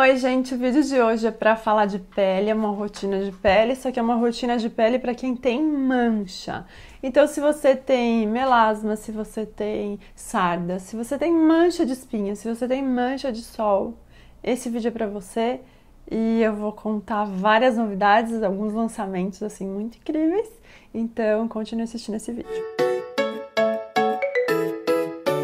Oi, gente, o vídeo de hoje é para falar de pele, é uma rotina de pele, só que é uma rotina de pele para quem tem mancha. Então, se você tem melasma, se você tem sarda, se você tem mancha de espinha, se você tem mancha de sol, esse vídeo é para você e eu vou contar várias novidades, alguns lançamentos assim muito incríveis. Então, continue assistindo esse vídeo.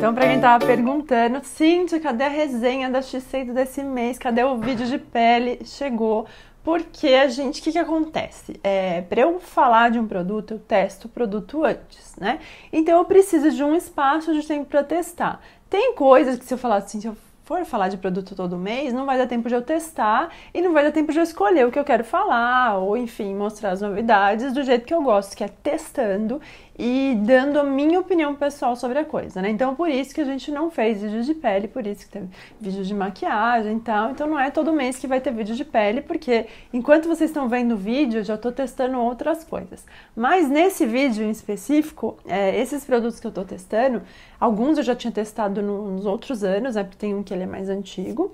Então, para quem tava perguntando, Cintia, cadê a resenha da X6 desse mês? Cadê o vídeo de pele? Chegou. Porque a gente, o que, que acontece? É, para eu falar de um produto, eu testo o produto antes, né? Então eu preciso de um espaço de tempo para testar. Tem coisas que se eu falar assim, se eu for falar de produto todo mês, não vai dar tempo de eu testar e não vai dar tempo de eu escolher o que eu quero falar, ou enfim, mostrar as novidades do jeito que eu gosto, que é testando e dando a minha opinião pessoal sobre a coisa, né? Então por isso que a gente não fez vídeo de pele, por isso que teve vídeo de maquiagem e tal. Então não é todo mês que vai ter vídeo de pele, porque enquanto vocês estão vendo o vídeo, eu já estou testando outras coisas. Mas nesse vídeo em específico, é, esses produtos que eu estou testando, alguns eu já tinha testado nos outros anos, né? Porque tem um que ele é mais antigo,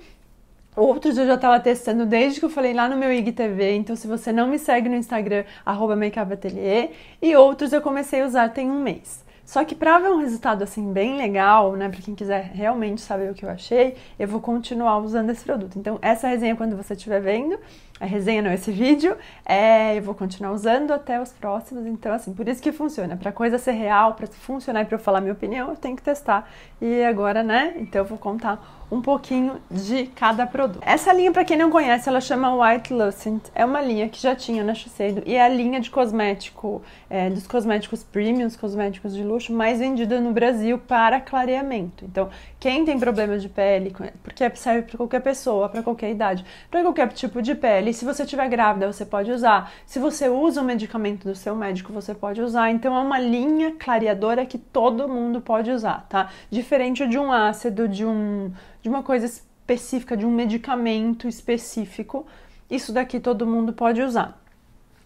Outros eu já estava testando desde que eu falei lá no meu IGTV. Então, se você não me segue no Instagram, arroba makeupatelier. E outros eu comecei a usar tem um mês. Só que para ver um resultado assim bem legal, né, para quem quiser realmente saber o que eu achei, eu vou continuar usando esse produto. Então, essa resenha quando você estiver vendo, a resenha, não é esse vídeo. É, eu vou continuar usando até os próximos, então assim, por isso que funciona. Para coisa ser real, para funcionar e para eu falar minha opinião, eu tenho que testar. E agora, né? Então eu vou contar um pouquinho de cada produto. Essa linha, para quem não conhece, ela chama White Lucent. É uma linha que já tinha na Shiseido e é a linha de cosmético, é, dos cosméticos premium, cosméticos de luxo, mais vendida no Brasil para clareamento. Então, quem tem problema de pele, porque é, serve para qualquer pessoa, para qualquer idade, para qualquer tipo de pele, se você estiver grávida, você pode usar. Se você usa o medicamento do seu médico, você pode usar. Então é uma linha clareadora que todo mundo pode usar, tá? Diferente de um ácido, de, um, de uma coisa específica, de um medicamento específico. Isso daqui todo mundo pode usar.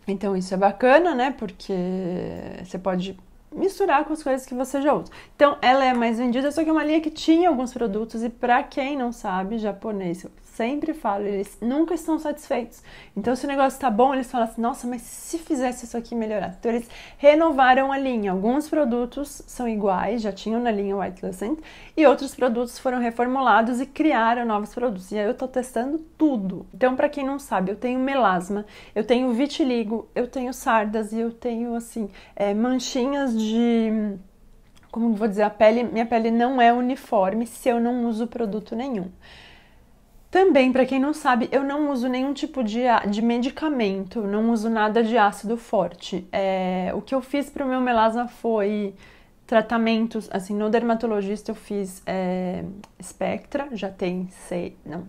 Então isso é bacana, né? Porque você pode misturar com as coisas que você já usa. Então, ela é mais vendida, só que é uma linha que tinha alguns produtos e para quem não sabe, japonês, eu sempre falo, eles nunca estão satisfeitos. Então, se o negócio tá bom, eles falam assim: "Nossa, mas se fizesse isso aqui melhorar". Então, eles renovaram a linha. Alguns produtos são iguais, já tinham na linha White Lucent, e outros produtos foram reformulados e criaram novos produtos. E aí eu tô testando tudo. Então, para quem não sabe, eu tenho melasma, eu tenho vitiligo, eu tenho sardas e eu tenho assim, é, manchinhas de de como vou dizer, a pele, minha pele não é uniforme se eu não uso produto nenhum. Também, para quem não sabe, eu não uso nenhum tipo de, de medicamento, não uso nada de ácido forte. É, o que eu fiz para o meu melasma foi tratamentos, assim, no dermatologista eu fiz é, espectra, já tem seis, não,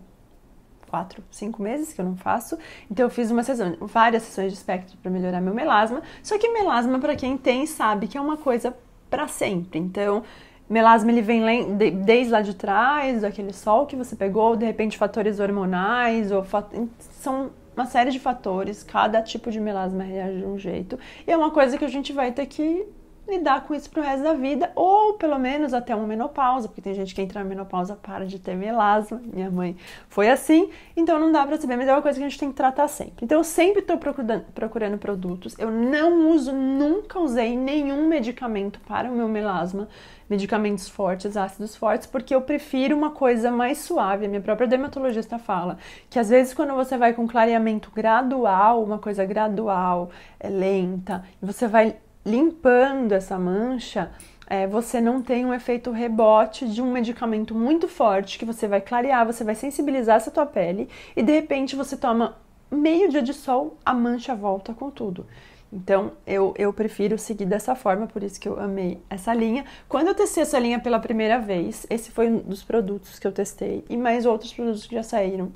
quatro, cinco meses que eu não faço. Então eu fiz uma sessão, várias sessões de espectro para melhorar meu melasma. Só que melasma para quem tem sabe que é uma coisa para sempre. Então melasma ele vem desde lá de trás, daquele sol que você pegou, de repente fatores hormonais ou fat... são uma série de fatores. Cada tipo de melasma reage de um jeito e é uma coisa que a gente vai ter que lidar com isso pro resto da vida, ou pelo menos até uma menopausa, porque tem gente que entra na menopausa para de ter melasma, minha mãe foi assim, então não dá para saber, mas é uma coisa que a gente tem que tratar sempre. Então eu sempre estou procurando, procurando produtos, eu não uso, nunca usei nenhum medicamento para o meu melasma, medicamentos fortes, ácidos fortes, porque eu prefiro uma coisa mais suave. A minha própria dermatologista fala que às vezes quando você vai com clareamento gradual, uma coisa gradual, é lenta, e você vai limpando essa mancha, é, você não tem um efeito rebote de um medicamento muito forte que você vai clarear, você vai sensibilizar essa tua pele e de repente você toma meio dia de sol, a mancha volta com tudo. Então eu, eu prefiro seguir dessa forma, por isso que eu amei essa linha. Quando eu testei essa linha pela primeira vez, esse foi um dos produtos que eu testei e mais outros produtos que já saíram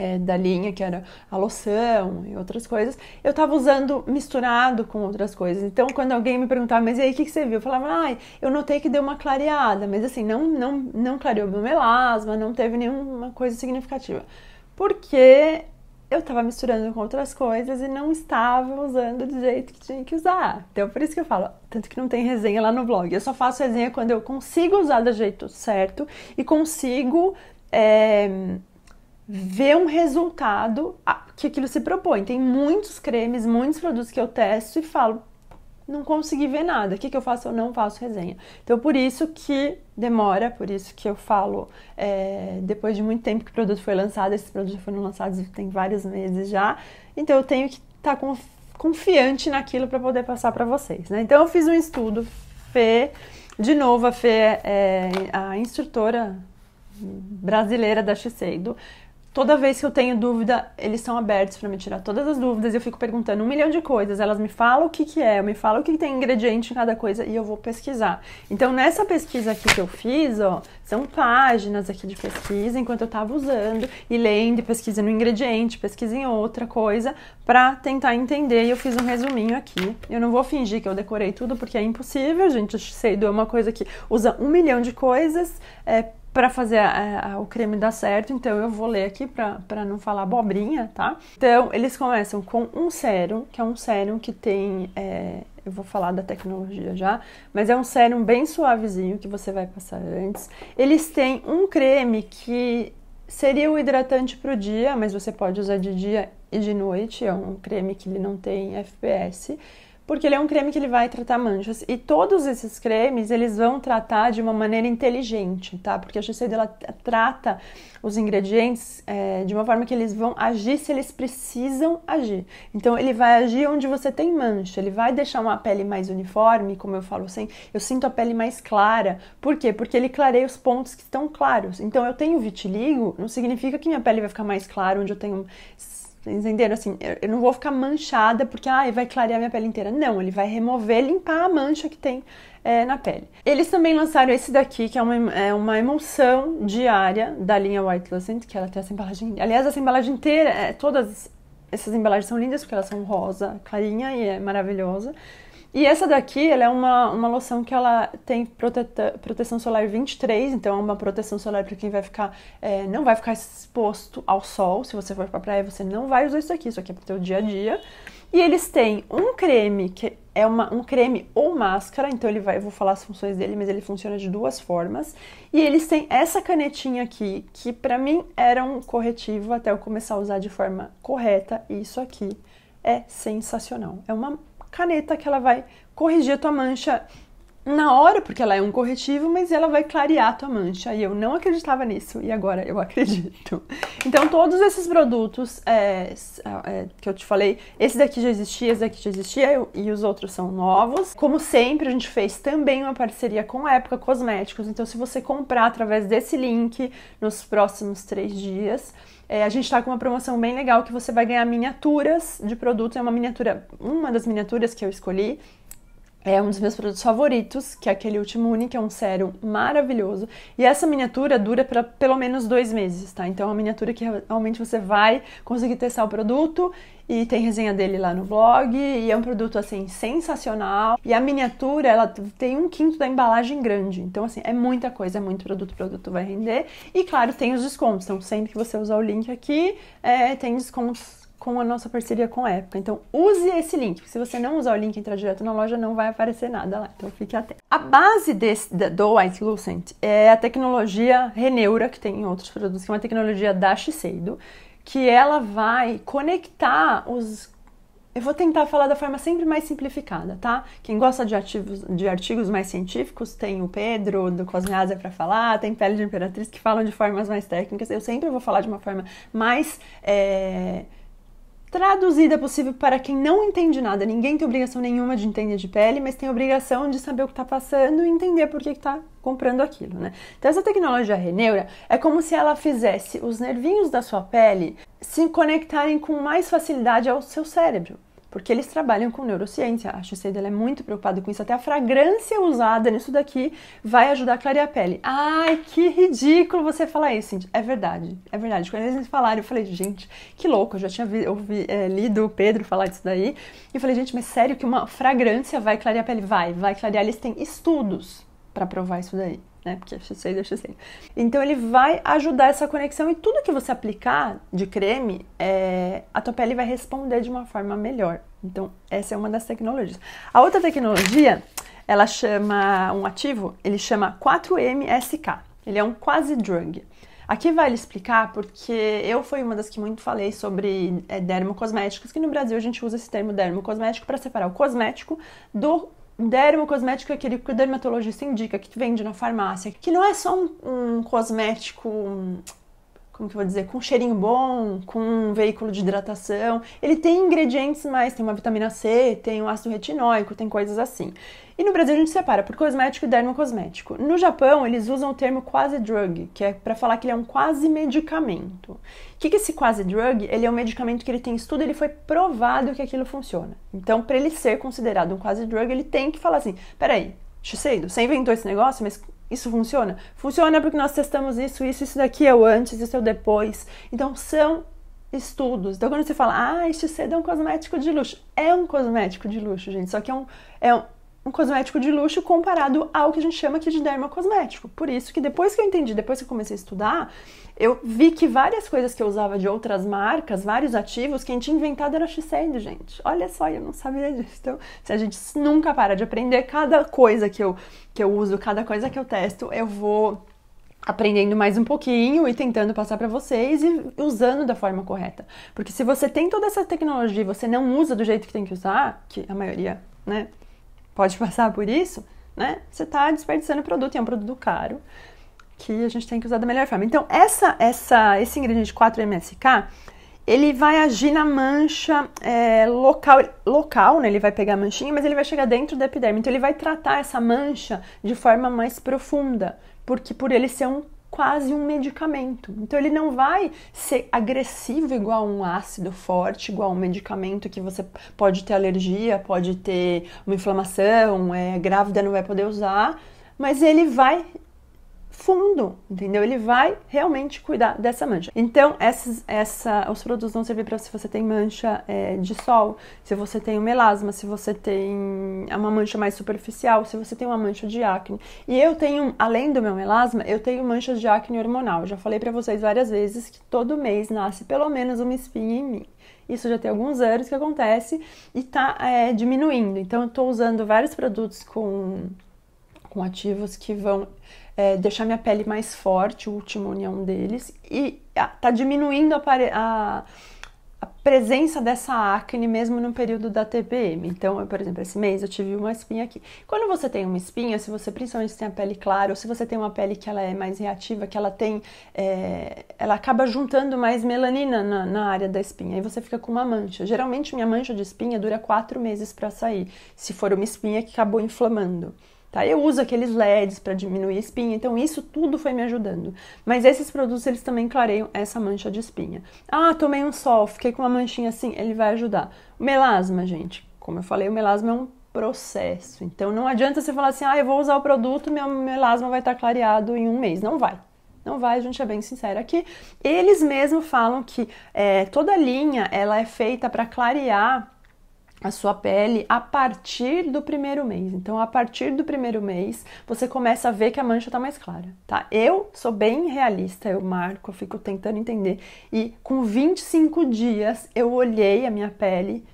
é, da linha, que era a loção e outras coisas, eu estava usando misturado com outras coisas. Então, quando alguém me perguntava, mas e aí, o que, que, você viu? Eu falava, ai, eu notei que deu uma clareada, mas assim, não, não, não clareou meu melasma, não teve nenhuma coisa significativa. Porque eu estava misturando com outras coisas e não estava usando do jeito que tinha que usar. Então, por isso que eu falo, tanto que não tem resenha lá no blog. Eu só faço resenha quando eu consigo usar do jeito certo e consigo... É, ver um resultado que aquilo se propõe. Tem muitos cremes, muitos produtos que eu testo e falo, não consegui ver nada. O que, que eu faço? Eu não faço resenha. Então, por isso que demora, por isso que eu falo, é, depois de muito tempo que o produto foi lançado, esses produtos foram lançados tem vários meses já, então eu tenho que estar tá confiante naquilo para poder passar para vocês. Né? Então, eu fiz um estudo, Fê, de novo, a Fê é, é a instrutora brasileira da Shiseido, Toda vez que eu tenho dúvida, eles são abertos para me tirar todas as dúvidas. Eu fico perguntando um milhão de coisas. Elas me falam o que, que é, me falam o que, que tem ingrediente em cada coisa e eu vou pesquisar. Então, nessa pesquisa aqui que eu fiz, ó, são páginas aqui de pesquisa enquanto eu estava usando e lendo e pesquisando um ingrediente, pesquisando outra coisa para tentar entender. E eu fiz um resuminho aqui. Eu não vou fingir que eu decorei tudo porque é impossível, gente. Seido é uma coisa que usa um milhão de coisas. É, para fazer a, a, o creme dar certo, então eu vou ler aqui para não falar abobrinha, tá? Então, eles começam com um sérum, que é um sérum que tem. É, eu vou falar da tecnologia já, mas é um sérum bem suavezinho que você vai passar antes. Eles têm um creme que seria o hidratante para o dia, mas você pode usar de dia e de noite, é um creme que ele não tem FPS porque ele é um creme que ele vai tratar manchas. E todos esses cremes, eles vão tratar de uma maneira inteligente, tá? Porque a Shiseido, ela trata os ingredientes é, de uma forma que eles vão agir se eles precisam agir. Então, ele vai agir onde você tem mancha, ele vai deixar uma pele mais uniforme, como eu falo assim, eu sinto a pele mais clara. Por quê? Porque ele clareia os pontos que estão claros. Então, eu tenho vitiligo, não significa que minha pele vai ficar mais clara onde eu tenho Entenderam? Assim, eu não vou ficar manchada porque ah, vai clarear minha pele inteira. Não, ele vai remover, limpar a mancha que tem é, na pele. Eles também lançaram esse daqui, que é uma, é uma emulsão diária da linha White Lucent, que ela tem essa embalagem. Aliás, essa embalagem inteira, é, todas essas embalagens são lindas porque elas são rosa, clarinha e é maravilhosa. E essa daqui, ela é uma, uma loção que ela tem prote proteção solar 23, então é uma proteção solar para quem vai ficar, é, não vai ficar exposto ao sol. Se você for para praia, você não vai usar isso aqui, isso aqui é para o teu dia a dia. E eles têm um creme, que é uma, um creme ou máscara, então ele vai, eu vou falar as funções dele, mas ele funciona de duas formas. E eles têm essa canetinha aqui, que para mim era um corretivo até eu começar a usar de forma correta, e isso aqui é sensacional. É uma caneta que ela vai corrigir a tua mancha na hora, porque ela é um corretivo, mas ela vai clarear a tua mancha. E eu não acreditava nisso e agora eu acredito. Então, todos esses produtos é, é, é, que eu te falei, esse daqui já existia, esse daqui já existia eu, e os outros são novos. Como sempre, a gente fez também uma parceria com a Época Cosméticos. Então, se você comprar através desse link nos próximos três dias, é, a gente está com uma promoção bem legal que você vai ganhar miniaturas de produtos. É uma miniatura, uma das miniaturas que eu escolhi, é um dos meus produtos favoritos, que é aquele último Uni, que é um sérum maravilhoso. E essa miniatura dura para pelo menos dois meses, tá? Então é uma miniatura que realmente você vai conseguir testar o produto e tem resenha dele lá no blog e é um produto assim sensacional e a miniatura ela tem um quinto da embalagem grande então assim é muita coisa é muito produto o produto vai render e claro tem os descontos então sempre que você usar o link aqui é, tem descontos com a nossa parceria com a Época. Então use esse link. Se você não usar o link e entrar direto na loja, não vai aparecer nada lá. Então fique atento. A base desse, do White Lucent é a tecnologia Reneura, que tem em outros produtos, que é uma tecnologia da Shiseido, que ela vai conectar os eu vou tentar falar da forma sempre mais simplificada, tá? Quem gosta de, ativos, de artigos mais científicos tem o Pedro do Cosmeasa para falar, tem Pele de Imperatriz que falam de formas mais técnicas. Eu sempre vou falar de uma forma mais é, Traduzida possível para quem não entende nada. Ninguém tem obrigação nenhuma de entender de pele, mas tem obrigação de saber o que está passando e entender por que está comprando aquilo, né? Então essa tecnologia Reneura é como se ela fizesse os nervinhos da sua pele se conectarem com mais facilidade ao seu cérebro porque eles trabalham com neurociência. A Shuseida é muito preocupada com isso. Até a fragrância usada nisso daqui vai ajudar a clarear a pele. Ai, que ridículo você falar isso, gente. É verdade, é verdade. Quando eles me falaram, eu falei, gente, que louco. Eu já tinha vi, ouvi, é, lido o Pedro falar disso daí. E eu falei, gente, mas sério que uma fragrância vai clarear a pele? Vai, vai clarear. Eles têm estudos para provar isso daí né? Porque X6 é X6. Então ele vai ajudar essa conexão e tudo que você aplicar de creme, é, a tua pele vai responder de uma forma melhor. Então essa é uma das tecnologias. A outra tecnologia, ela chama um ativo, ele chama 4MSK. Ele é um quase drug. Aqui vale explicar porque eu fui uma das que muito falei sobre é, dermocosméticos, que no Brasil a gente usa esse termo dermocosmético para separar o cosmético do dermocosmético é aquele que o dermatologista indica, que vende na farmácia, que não é só um, um cosmético como que eu vou dizer, com um cheirinho bom, com um veículo de hidratação. Ele tem ingredientes mais, tem uma vitamina C, tem um ácido retinóico, tem coisas assim. E no Brasil a gente separa por cosmético e dermocosmético. No Japão, eles usam o termo quase drug, que é para falar que ele é um quase medicamento. O que, que é esse quase drug? Ele é um medicamento que ele tem estudo, ele foi provado que aquilo funciona. Então, para ele ser considerado um quase drug, ele tem que falar assim: peraí, Shiseido, você inventou esse negócio, mas isso funciona? Funciona porque nós testamos isso, isso, isso daqui é o antes, isso é o depois. Então são estudos. Então quando você fala, ah, este cedo é um cosmético de luxo, é um cosmético de luxo, gente. Só que é um, é um um cosmético de luxo comparado ao que a gente chama aqui de cosmético. Por isso que depois que eu entendi, depois que eu comecei a estudar, eu vi que várias coisas que eu usava de outras marcas, vários ativos, quem tinha inventado era Shiseido, gente. Olha só, eu não sabia disso. Então, se a gente nunca para de aprender, cada coisa que eu, que eu uso, cada coisa que eu testo, eu vou aprendendo mais um pouquinho e tentando passar para vocês e usando da forma correta. Porque se você tem toda essa tecnologia e você não usa do jeito que tem que usar, que a maioria, né, pode passar por isso, né? Você está desperdiçando o produto e é um produto caro que a gente tem que usar da melhor forma. Então, essa, essa, esse ingrediente 4-MSK, ele vai agir na mancha é, local, local, né? Ele vai pegar a manchinha, mas ele vai chegar dentro da epiderme. Então, ele vai tratar essa mancha de forma mais profunda, porque por ele ser um quase um medicamento. Então ele não vai ser agressivo igual um ácido forte, igual um medicamento que você pode ter alergia, pode ter uma inflamação, é grávida não vai poder usar, mas ele vai fundo, entendeu? Ele vai realmente cuidar dessa mancha. Então, essas, essa, os produtos vão servir para se você tem mancha é, de sol, se você tem um melasma, se você tem uma mancha mais superficial, se você tem uma mancha de acne. E eu tenho, além do meu melasma, eu tenho manchas de acne hormonal. já falei para vocês várias vezes que todo mês nasce pelo menos uma espinha em mim. Isso já tem alguns anos que acontece e tá é, diminuindo. Então, eu tô usando vários produtos com, com ativos que vão é, deixar minha pele mais forte, o último união deles, e ah, tá diminuindo a, a, a presença dessa acne mesmo no período da TPM. Então, eu, por exemplo, esse mês eu tive uma espinha aqui. Quando você tem uma espinha, se você principalmente tem a pele clara, ou se você tem uma pele que ela é mais reativa, que ela tem, é, ela acaba juntando mais melanina na, na área da espinha, e você fica com uma mancha. Geralmente, minha mancha de espinha dura quatro meses para sair, se for uma espinha que acabou inflamando. Tá? Eu uso aqueles LEDs para diminuir a espinha, então isso tudo foi me ajudando. Mas esses produtos eles também clareiam essa mancha de espinha. Ah, tomei um sol, fiquei com uma manchinha assim, ele vai ajudar. O melasma, gente, como eu falei, o melasma é um processo. Então não adianta você falar assim, ah, eu vou usar o produto, meu melasma vai estar tá clareado em um mês. Não vai. Não vai, a gente é bem sincero aqui. Eles mesmos falam que é, toda linha ela é feita para clarear a sua pele a partir do primeiro mês. Então, a partir do primeiro mês, você começa a ver que a mancha tá mais clara, tá? Eu sou bem realista, eu marco, eu fico tentando entender. E com 25 dias, eu olhei a minha pele,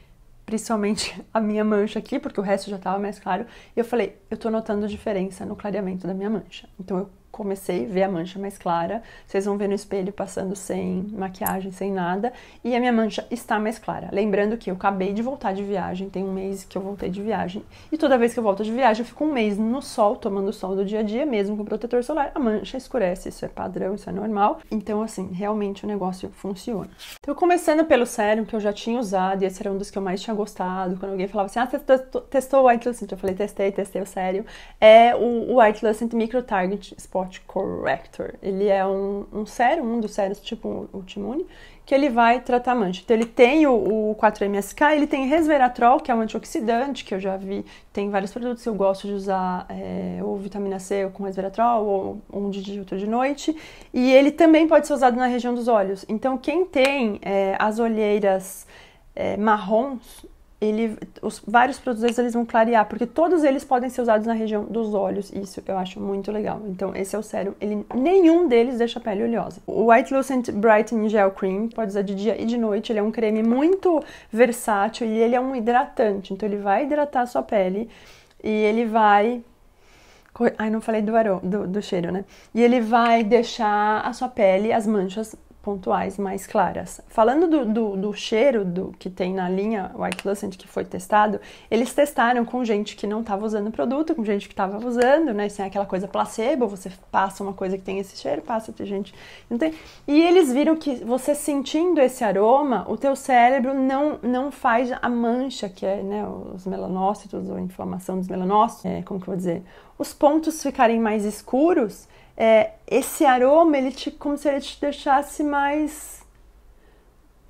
principalmente a minha mancha aqui, porque o resto já tava mais claro, e eu falei, eu tô notando diferença no clareamento da minha mancha. Então, eu comecei a ver a mancha mais clara. Vocês vão ver no espelho passando sem maquiagem, sem nada. E a minha mancha está mais clara. Lembrando que eu acabei de voltar de viagem, tem um mês que eu voltei de viagem. E toda vez que eu volto de viagem, eu fico um mês no sol, tomando sol do dia a dia, mesmo com protetor solar. A mancha escurece, isso é padrão, isso é normal. Então, assim, realmente o negócio funciona. Então, começando pelo sérum que eu já tinha usado, e esse era um dos que eu mais tinha gostado. Quando alguém falava assim, ah, testou, testou o White Lucent? Eu falei, testei, testei o sério. É o White Lucent Micro Target Spot Spot Corrector. Ele é um, um sérum, um dos sérios tipo o Timune, que ele vai tratar mancha. Então ele tem o, o 4-MSK, ele tem resveratrol, que é um antioxidante, que eu já vi, tem vários produtos, eu gosto de usar é, ou vitamina C com resveratrol, ou um de outro de noite. E ele também pode ser usado na região dos olhos. Então quem tem é, as olheiras é, marrons, ele, os vários produtos eles vão clarear, porque todos eles podem ser usados na região dos olhos. Isso eu acho muito legal. Então esse é o sérum, ele nenhum deles deixa a pele oleosa. O White Lucent Brightening Gel Cream pode usar de dia e de noite. Ele é um creme muito versátil e ele é um hidratante. Então ele vai hidratar a sua pele e ele vai Ai, não falei do, aroma do, do, cheiro, né? E ele vai deixar a sua pele, as manchas pontuais mais claras. Falando do, do, do, cheiro do que tem na linha White Lucent que foi testado, eles testaram com gente que não estava usando o produto, com gente que estava usando, né? Sem aquela coisa placebo, você passa uma coisa que tem esse cheiro, passa tem gente não tem. E eles viram que você sentindo esse aroma, o teu cérebro não não faz a mancha que é, né? Os melanócitos ou inflamação dos melanócitos, é, como que eu vou dizer? Os pontos ficarem mais escuros é, esse aroma, ele te, como se ele te deixasse mais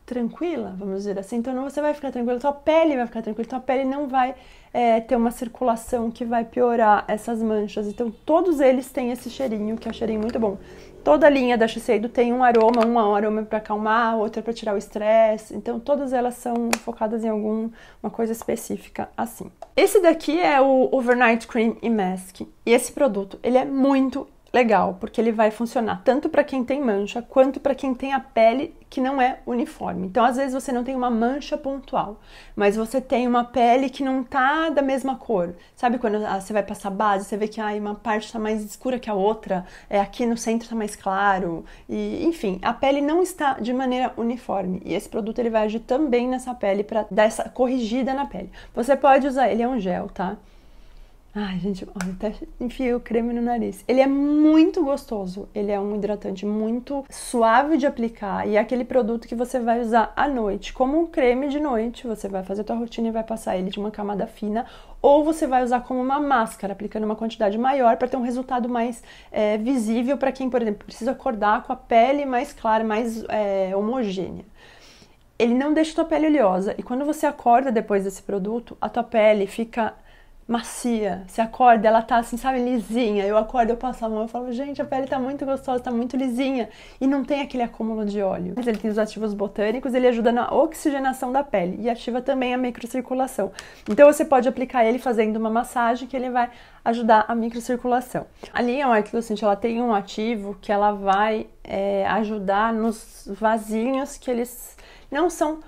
tranquila, vamos dizer assim. Então você vai ficar tranquila, tua pele vai ficar tranquila, tua pele não vai é, ter uma circulação que vai piorar essas manchas. Então todos eles têm esse cheirinho, que é um cheirinho muito bom. Toda linha da Shiseido tem um aroma, um aroma para acalmar, outra para tirar o estresse. Então todas elas são focadas em alguma coisa específica assim. Esse daqui é o Overnight Cream e Mask. E esse produto, ele é muito legal, porque ele vai funcionar tanto para quem tem mancha quanto para quem tem a pele que não é uniforme. Então, às vezes você não tem uma mancha pontual, mas você tem uma pele que não tá da mesma cor. Sabe quando ah, você vai passar base, você vê que ah uma parte está mais escura que a outra, é aqui no centro está mais claro e, enfim, a pele não está de maneira uniforme. E esse produto ele vai agir também nessa pele para dar essa corrigida na pele. Você pode usar, ele é um gel, tá? Ai, gente, olha, até enfiei o creme no nariz. Ele é muito gostoso. Ele é um hidratante muito suave de aplicar e é aquele produto que você vai usar à noite, como um creme de noite. Você vai fazer a tua rotina e vai passar ele de uma camada fina ou você vai usar como uma máscara, aplicando uma quantidade maior para ter um resultado mais é, visível para quem, por exemplo, precisa acordar com a pele mais clara, mais é, homogênea ele não deixa a tua pele oleosa. E quando você acorda depois desse produto, a tua pele fica macia. Você acorda, ela tá assim, sabe, lisinha. Eu acordo, eu passo a mão, eu falo, gente, a pele tá muito gostosa, tá muito lisinha. E não tem aquele acúmulo de óleo. Mas ele tem os ativos botânicos, ele ajuda na oxigenação da pele e ativa também a microcirculação. Então você pode aplicar ele fazendo uma massagem que ele vai ajudar a microcirculação. A linha White Lucent, ela tem um ativo que ela vai é, ajudar nos vasinhos que eles não são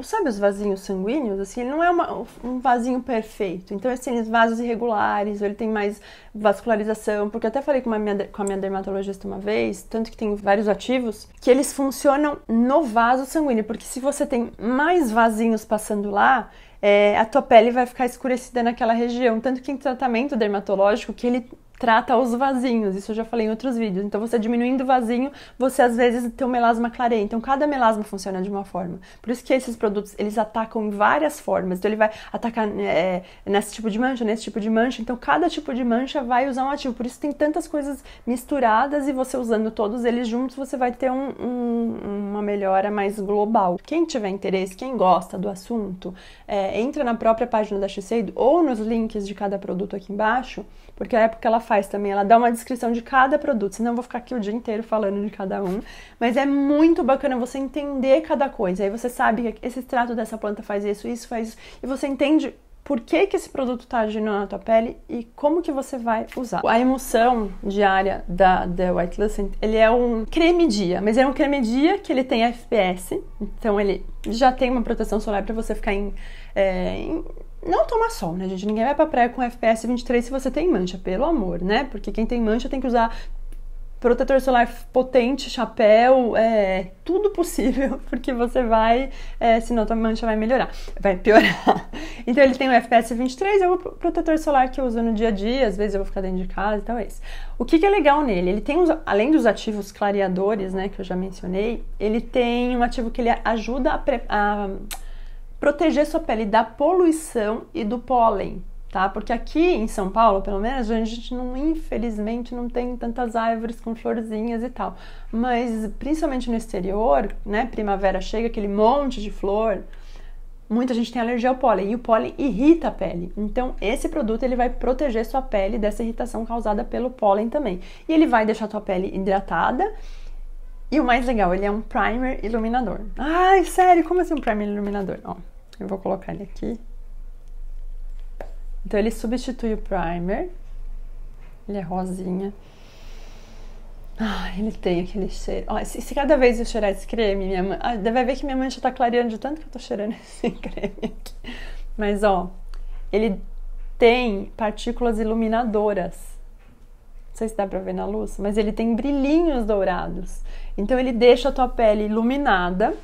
sabe os vasinhos sanguíneos? Assim, ele não é uma, um vasinho perfeito. Então, assim, ele tem vasos irregulares, ou ele tem mais vascularização. Porque eu até falei com, uma minha, com a minha dermatologista uma vez, tanto que tem vários ativos, que eles funcionam no vaso sanguíneo. Porque se você tem mais vasinhos passando lá, é, a tua pele vai ficar escurecida naquela região. Tanto que em tratamento dermatológico, que ele trata os vasinhos. Isso eu já falei em outros vídeos. Então, você diminuindo o vasinho, você às vezes tem um melasma clareia. Então, cada melasma funciona de uma forma. Por isso que esses produtos, eles atacam várias formas. Então, ele vai atacar é, nesse tipo de mancha, nesse tipo de mancha. Então, cada tipo de mancha vai usar um ativo. Por isso tem tantas coisas misturadas e você usando todos eles juntos, você vai ter um, um, uma melhora mais global. Quem tiver interesse, quem gosta do assunto, é, entra na própria página da Shiseido ou nos links de cada produto aqui embaixo, porque é a época ela faz faz também, ela dá uma descrição de cada produto, senão eu vou ficar aqui o dia inteiro falando de cada um. Mas é muito bacana você entender cada coisa. Aí você sabe que esse extrato dessa planta faz isso, isso faz isso, e você entende por que, que esse produto está agindo na tua pele e como que você vai usar. A emulsão diária da The White Lucent, ele é um creme dia, mas é um creme dia que ele tem FPS, então ele já tem uma proteção solar para você ficar em, é, em, não toma sol, né, gente? Ninguém vai pra praia com FPS 23 se você tem mancha, pelo amor, né? Porque quem tem mancha tem que usar protetor solar potente, chapéu, é, tudo possível, porque você vai, é, senão tua mancha vai melhorar, vai piorar. Então ele tem o FPS 23, é o protetor solar que eu uso no dia a dia, às vezes eu vou ficar dentro de casa e então tal, é isso. O que, que, é legal nele? Ele tem, os, além dos ativos clareadores, né, que eu já mencionei, ele tem um ativo que ele ajuda a, pre, a proteger sua pele da poluição e do pólen, tá? Porque aqui em São Paulo, pelo menos, a gente não, infelizmente, não tem tantas árvores com florzinhas e tal. Mas principalmente no exterior, né? Primavera chega, aquele monte de flor. Muita gente tem alergia ao pólen e o pólen irrita a pele. Então, esse produto ele vai proteger sua pele dessa irritação causada pelo pólen também. E ele vai deixar sua pele hidratada e o mais legal, ele é um primer iluminador. Ai, sério, como assim um primer iluminador? Ó, eu vou colocar ele aqui. Então, ele substitui o primer. Ele é rosinha. Ah, ele tem aquele cheiro. Ó, se, se, cada vez eu cheirar esse creme, minha mãe. Ah, deve ver que minha mãe já tá clareando de tanto que eu tô cheirando esse creme aqui. Mas, ó, ele tem partículas iluminadoras. Não sei se dá pra ver na luz, mas ele tem brilhinhos dourados. Então, ele deixa a tua pele iluminada.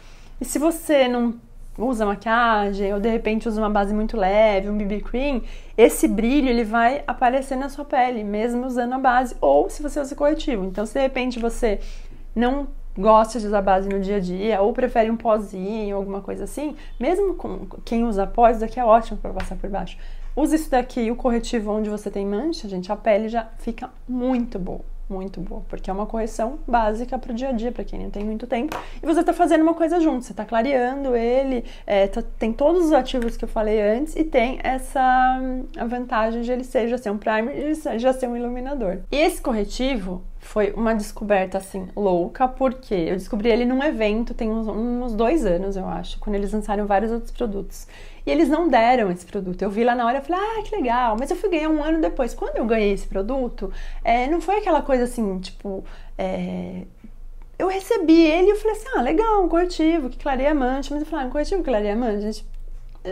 E se você não usa maquiagem ou de repente usa uma base muito leve, um BB cream, esse brilho ele vai aparecer na sua pele, mesmo usando a base ou se você usa corretivo. Então, se de repente você não gosta de usar base no dia a dia ou prefere um pozinho, alguma coisa assim, mesmo com quem usa pó, isso daqui é ótimo para passar por baixo. Usa isso daqui, o corretivo onde você tem mancha, gente, a pele já fica muito boa muito boa, porque é uma correção básica para o dia a dia, para quem não tem muito tempo. E você está fazendo uma coisa junto, você está clareando ele, é, tá, tem todos os ativos que eu falei antes e tem essa hum, a vantagem de ele ser ser um primer e já ser um iluminador. E esse corretivo, foi uma descoberta assim louca, porque eu descobri ele num evento, tem uns, uns, dois anos, eu acho, quando eles lançaram vários outros produtos. E eles não deram esse produto. Eu vi lá na hora e falei, ah, que legal, mas eu fui ganhar um ano depois. Quando eu ganhei esse produto, é, não foi aquela coisa assim, tipo. É, eu recebi ele e eu falei assim, ah, legal, um cortivo que clareia mancha. Mas eu falei, ah, um cortivo que clareia mancha?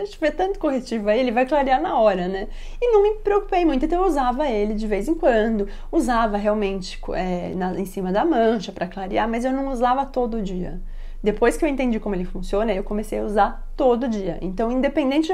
se tiver tanto corretivo aí, ele vai clarear na hora, né? E não me preocupei muito, então eu usava ele de vez em quando, usava realmente é, na, em cima da mancha para clarear, mas eu não usava todo dia. Depois que eu entendi como ele funciona, eu comecei a usar todo dia. Então, independente de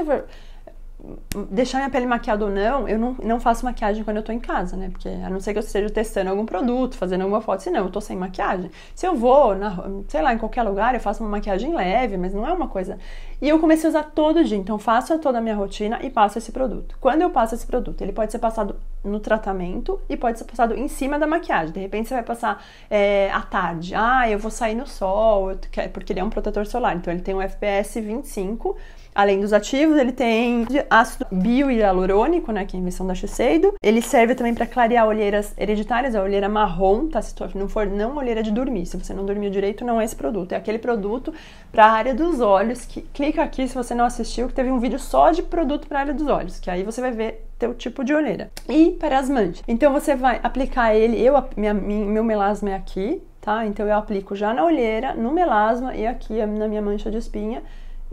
deixar minha pele maquiada ou não, eu não, não faço maquiagem quando eu tô em casa, né? Porque a não ser que eu esteja testando algum produto, fazendo alguma foto, se não, eu tô sem maquiagem. Se eu vou, na, sei lá, em qualquer lugar, eu faço uma maquiagem leve, mas não é uma coisa. E eu comecei a usar todo dia, então faço toda a minha rotina e passo esse produto. Quando eu passo esse produto, ele pode ser passado no tratamento e pode ser passado em cima da maquiagem. De repente você vai passar é, à tarde. Ah, eu vou sair no sol, porque ele é um protetor solar, então ele tem um FPS 25 Além dos ativos, ele tem ácido bio-hialurônico, né, que é a emissão da Shiseido. Ele serve também para clarear olheiras hereditárias, a olheira marrom, tá? Se não for não olheira de dormir, se você não dormiu direito, não é esse produto. É aquele produto para a área dos olhos, que clica aqui se você não assistiu, que teve um vídeo só de produto para a área dos olhos, que aí você vai ver teu tipo de olheira. E para as manchas. Então você vai aplicar ele, eu minha, minha, meu melasma é aqui, tá? Então eu aplico já na olheira, no melasma e aqui na minha mancha de espinha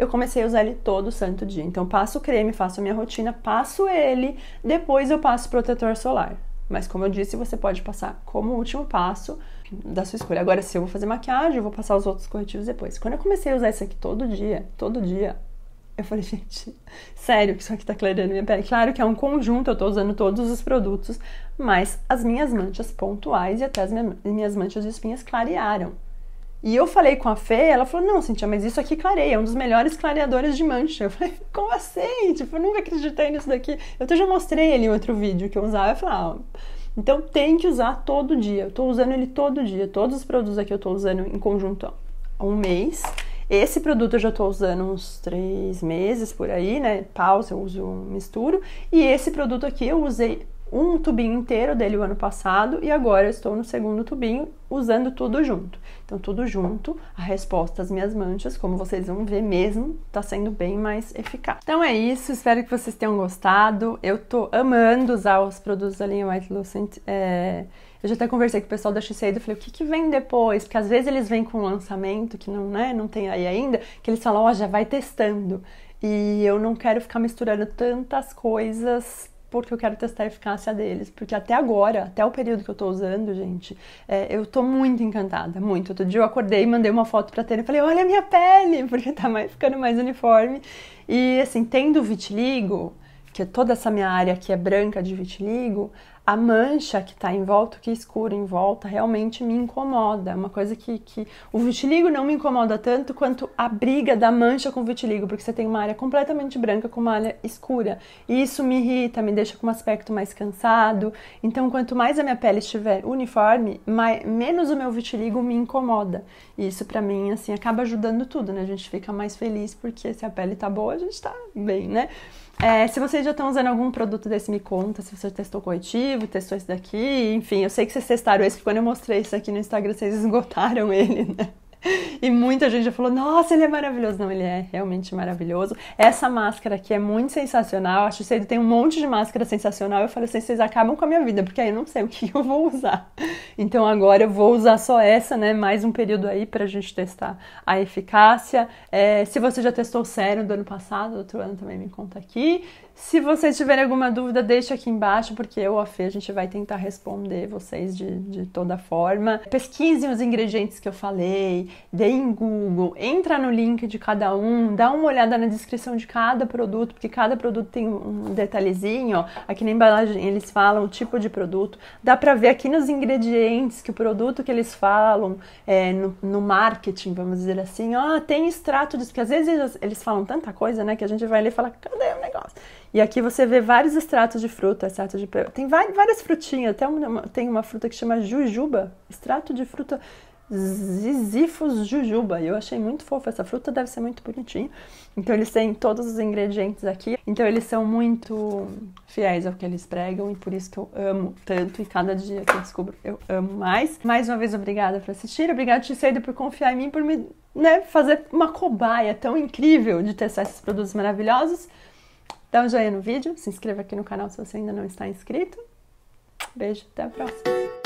eu comecei a usar ele todo santo dia. Então, passo o creme, faço a minha rotina, passo ele, depois eu passo o protetor solar. Mas, como eu disse, você pode passar como último passo da sua escolha. Agora, se eu vou fazer maquiagem, eu vou passar os outros corretivos depois. Quando eu comecei a usar isso aqui todo dia, todo dia, eu falei, gente, sério que isso aqui tá clareando minha pele. Claro que é um conjunto, eu tô usando todos os produtos, mas as minhas manchas pontuais e até as minhas manchas de espinhas clarearam. E eu falei com a Fê, ela falou: Não, Cintia, mas isso aqui clareia, é um dos melhores clareadores de mancha. Eu falei: Como assim? Tipo, eu nunca acreditei nisso daqui. Eu até já mostrei ele em outro vídeo que eu usava. Eu falei: ah, Então tem que usar todo dia. Eu tô usando ele todo dia. Todos os produtos aqui eu tô usando em conjunto há um mês. Esse produto eu já estou usando uns três meses por aí, né? Pausa, eu uso, misturo. E esse produto aqui eu usei um tubinho inteiro dele o ano passado e agora eu estou no segundo tubinho usando tudo junto. Então, tudo junto, a resposta às minhas manchas, como vocês vão ver mesmo, tá sendo bem mais eficaz. Então é isso, espero que vocês tenham gostado. Eu tô amando usar os produtos da linha White Lucent. É... Eu já até conversei com o pessoal da Shiseido, falei, o que, que vem depois? Porque às vezes eles vêm com um lançamento que não, né, não tem aí ainda, que eles falam, ó, oh, já vai testando. E eu não quero ficar misturando tantas coisas porque eu quero testar a eficácia deles. Porque até agora, até o período que eu tô usando, gente, é, eu tô muito encantada, muito. Outro dia eu acordei e mandei uma foto pra Tere e falei, olha a minha pele, porque tá mais, ficando mais uniforme. E assim, tendo vitiligo, que é toda essa minha área que é branca de vitiligo, a mancha que está em volta, que é escura em volta, realmente me incomoda. É uma coisa que, que o vitiligo não me incomoda tanto quanto a briga da mancha com o vitiligo, porque você tem uma área completamente branca com uma área escura. E isso me irrita, me deixa com um aspecto mais cansado. Então, quanto mais a minha pele estiver uniforme, mais, menos o meu vitiligo me incomoda. E isso para mim assim acaba ajudando tudo, né? A gente fica mais feliz porque se a pele tá boa, a gente tá bem, né? É, se vocês já estão usando algum produto desse, me conta. Se você testou corretivo, testou esse daqui. Enfim, eu sei que vocês testaram esse, porque quando eu mostrei isso aqui no Instagram, vocês esgotaram ele, né? e muita gente já falou: nossa, ele é maravilhoso. Não, ele é realmente maravilhoso. Essa máscara aqui é muito sensacional. Acho que tem um monte de máscara sensacional. Eu falei assim: vocês acabam com a minha vida, porque aí eu não sei o que eu vou usar. Então agora eu vou usar só essa, né? Mais um período aí pra gente testar a eficácia. É, se você já testou o sérum do ano passado, outro ano também me conta aqui. Se vocês tiverem alguma dúvida, deixa aqui embaixo, porque eu, a Fê, a gente vai tentar responder vocês de, de toda forma. Pesquisem os ingredientes que eu falei, deem Google, entra no link de cada um, dá uma olhada na descrição de cada produto, porque cada produto tem um detalhezinho, ó. aqui na embalagem eles falam o tipo de produto, dá pra ver aqui nos ingredientes que o produto que eles falam é, no, no, marketing, vamos dizer assim, ó, tem extrato disso, porque às vezes eles falam tanta coisa, né, que a gente vai ler e fala, cadê o negócio? E aqui você vê vários extratos de fruta, extrato de tem várias frutinhas, até uma, tem uma fruta que chama jujuba, extrato de fruta Zizifus jujuba. Eu achei muito fofo essa fruta, deve ser muito bonitinha. Então eles têm todos os ingredientes aqui. Então eles são muito fiéis ao que eles pregam e por isso que eu amo tanto e cada dia que eu descubro eu amo mais. Mais uma vez obrigada por assistir, obrigada Tiseido por confiar em mim, por me né, fazer uma cobaia tão incrível de testar esses produtos maravilhosos. Dá um joinha no vídeo, se inscreva aqui no canal se você ainda não está inscrito. Beijo, até a próxima!